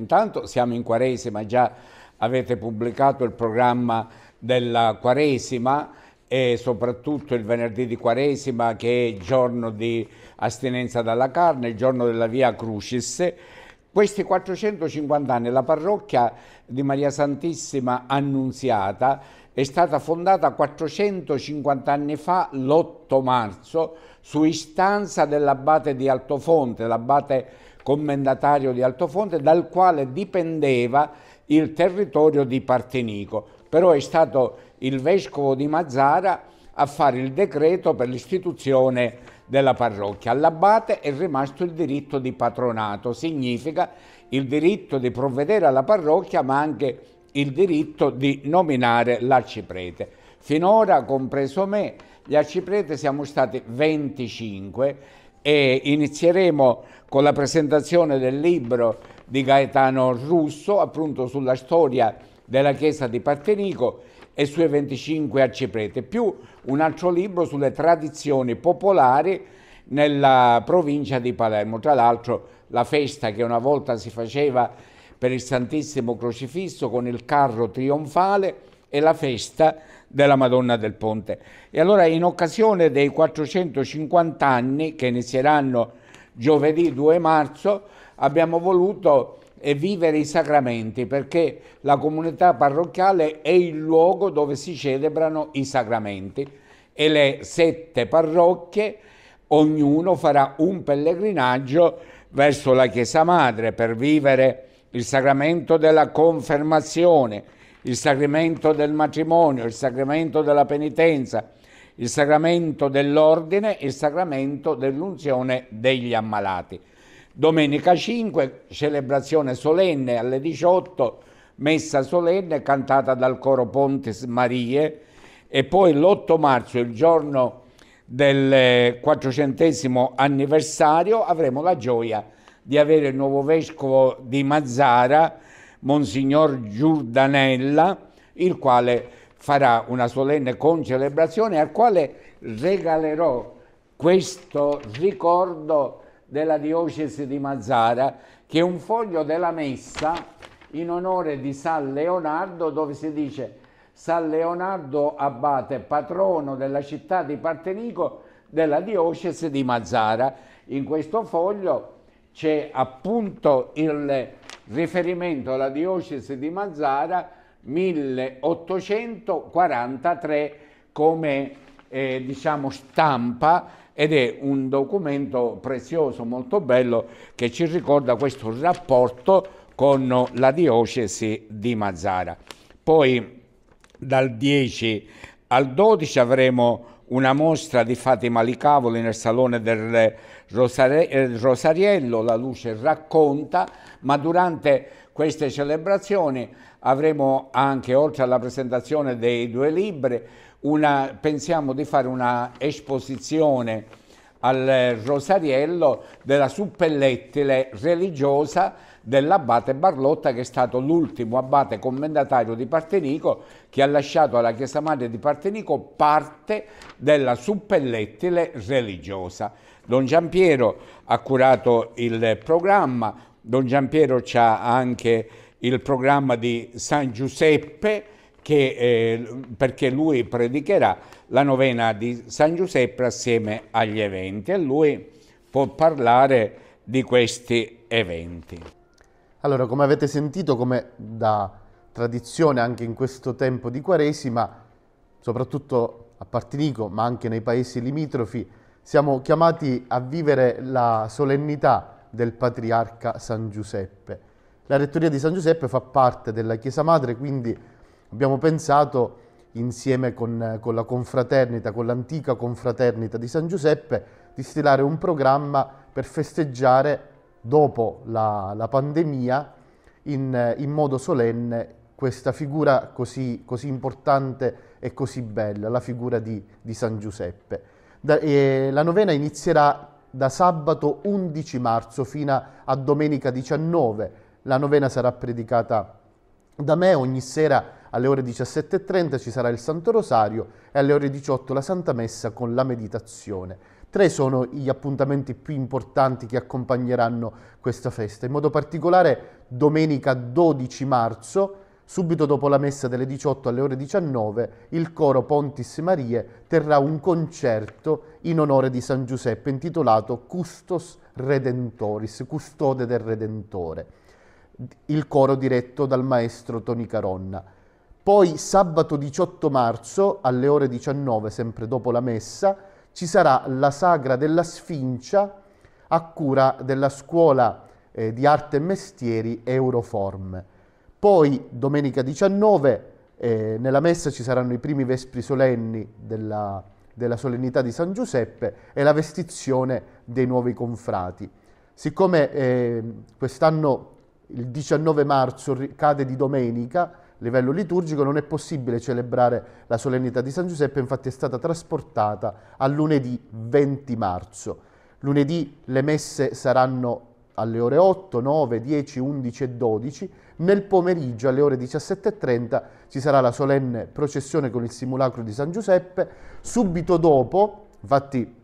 Intanto siamo in Quaresima, già avete pubblicato il programma della Quaresima e soprattutto il venerdì di Quaresima che è giorno di astinenza dalla carne, il giorno della Via Crucis questi 450 anni la parrocchia di Maria Santissima Annunziata è stata fondata 450 anni fa, l'8 marzo, su istanza dell'abate di Altofonte, l'abate commendatario di Altofonte, dal quale dipendeva il territorio di Partenico. Però è stato il vescovo di Mazzara a fare il decreto per l'istituzione della parrocchia. All'abate è rimasto il diritto di patronato, significa il diritto di provvedere alla parrocchia ma anche il diritto di nominare l'arciprete. Finora, compreso me, gli arciprete siamo stati 25 e inizieremo con la presentazione del libro di Gaetano Russo, appunto sulla storia della chiesa di Partenico, e sue 25 arciprete, più un altro libro sulle tradizioni popolari nella provincia di Palermo. Tra l'altro la festa che una volta si faceva per il Santissimo Crocifisso con il carro trionfale e la festa della Madonna del Ponte. E allora in occasione dei 450 anni che inizieranno giovedì 2 marzo abbiamo voluto e vivere i sacramenti perché la comunità parrocchiale è il luogo dove si celebrano i sacramenti e le sette parrocchie ognuno farà un pellegrinaggio verso la Chiesa Madre per vivere il sacramento della confermazione, il sacramento del matrimonio, il sacramento della penitenza, il sacramento dell'ordine, il sacramento dell'unzione degli ammalati. Domenica 5, celebrazione solenne alle 18, messa solenne cantata dal coro Pontes Marie e poi l'8 marzo, il giorno del 400 anniversario, avremo la gioia di avere il nuovo vescovo di Mazzara, Monsignor Giordanella, il quale farà una solenne concelebrazione al quale regalerò questo ricordo della diocesi di Mazzara, che è un foglio della messa in onore di San Leonardo dove si dice San Leonardo abate, patrono della città di Partenico della diocesi di Mazzara. In questo foglio c'è appunto il riferimento alla diocesi di Mazzara 1843 come eh, diciamo stampa ed è un documento prezioso, molto bello, che ci ricorda questo rapporto con la diocesi di Mazzara. Poi dal 10 al 12 avremo una mostra di Fatima Licavoli nel Salone del Rosariello, La Luce racconta, ma durante queste celebrazioni. Avremo anche, oltre alla presentazione dei due libri, una, pensiamo di fare una esposizione al Rosariello della suppellettile religiosa dell'abate Barlotta che è stato l'ultimo abate commendatario di Partenico che ha lasciato alla Chiesa Madre di Partenico parte della suppellettile religiosa. Don Giampiero ha curato il programma, Don Giampiero ha anche il programma di San Giuseppe, che, eh, perché lui predicherà la novena di San Giuseppe assieme agli eventi e lui può parlare di questi eventi. Allora, come avete sentito, come da tradizione anche in questo tempo di Quaresima, soprattutto a Partinico, ma anche nei paesi limitrofi, siamo chiamati a vivere la solennità del patriarca San Giuseppe. La rettoria di San Giuseppe fa parte della Chiesa Madre, quindi abbiamo pensato insieme con, con la confraternita, con l'antica confraternita di San Giuseppe, di stilare un programma per festeggiare dopo la, la pandemia in, in, modo solenne questa figura così, così, importante e così bella, la figura di, di San Giuseppe. Da, la novena inizierà da sabato 11 marzo fino a domenica 19. La novena sarà predicata da me ogni sera alle ore 17.30 ci sarà il Santo Rosario e alle ore 18 la Santa Messa con la meditazione. Tre sono gli appuntamenti più importanti che accompagneranno questa festa, in modo particolare domenica 12 marzo Subito dopo la messa delle 18 alle ore 19, il coro Pontis Marie terrà un concerto in onore di San Giuseppe intitolato Custos Redentoris, custode del Redentore, il coro diretto dal maestro Toni Caronna. Poi sabato 18 marzo alle ore 19, sempre dopo la messa, ci sarà la Sagra della Sfincia a cura della Scuola eh, di Arte e Mestieri Euroform. Poi domenica 19 eh, nella messa ci saranno i primi vespri solenni della, della solennità di San Giuseppe e la vestizione dei nuovi confrati. Siccome eh, quest'anno il 19 marzo cade di domenica, a livello liturgico non è possibile celebrare la solennità di San Giuseppe, infatti è stata trasportata a lunedì 20 marzo. Lunedì le messe saranno alle ore 8, 9, 10, 11 e 12. Nel pomeriggio alle ore 17.30 ci sarà la solenne processione con il simulacro di San Giuseppe. Subito dopo, infatti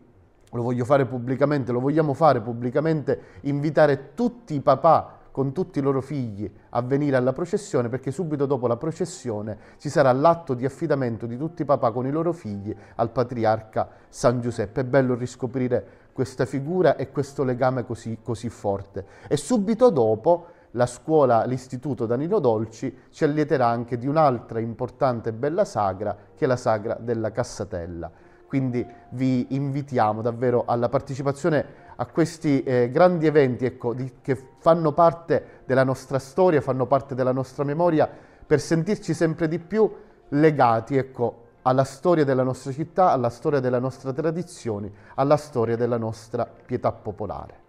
lo voglio fare pubblicamente, lo vogliamo fare pubblicamente, invitare tutti i papà con tutti i loro figli a venire alla processione perché subito dopo la processione ci sarà l'atto di affidamento di tutti i papà con i loro figli al patriarca San Giuseppe. È bello riscoprire questa figura e questo legame così, così forte. E subito dopo la scuola, l'istituto Danilo Dolci ci allieterà anche di un'altra importante e bella sagra che è la sagra della Cassatella. Quindi vi invitiamo davvero alla partecipazione a questi eh, grandi eventi ecco, di, che fanno parte della nostra storia, fanno parte della nostra memoria, per sentirci sempre di più legati ecco, alla storia della nostra città, alla storia delle nostre tradizioni, alla storia della nostra pietà popolare.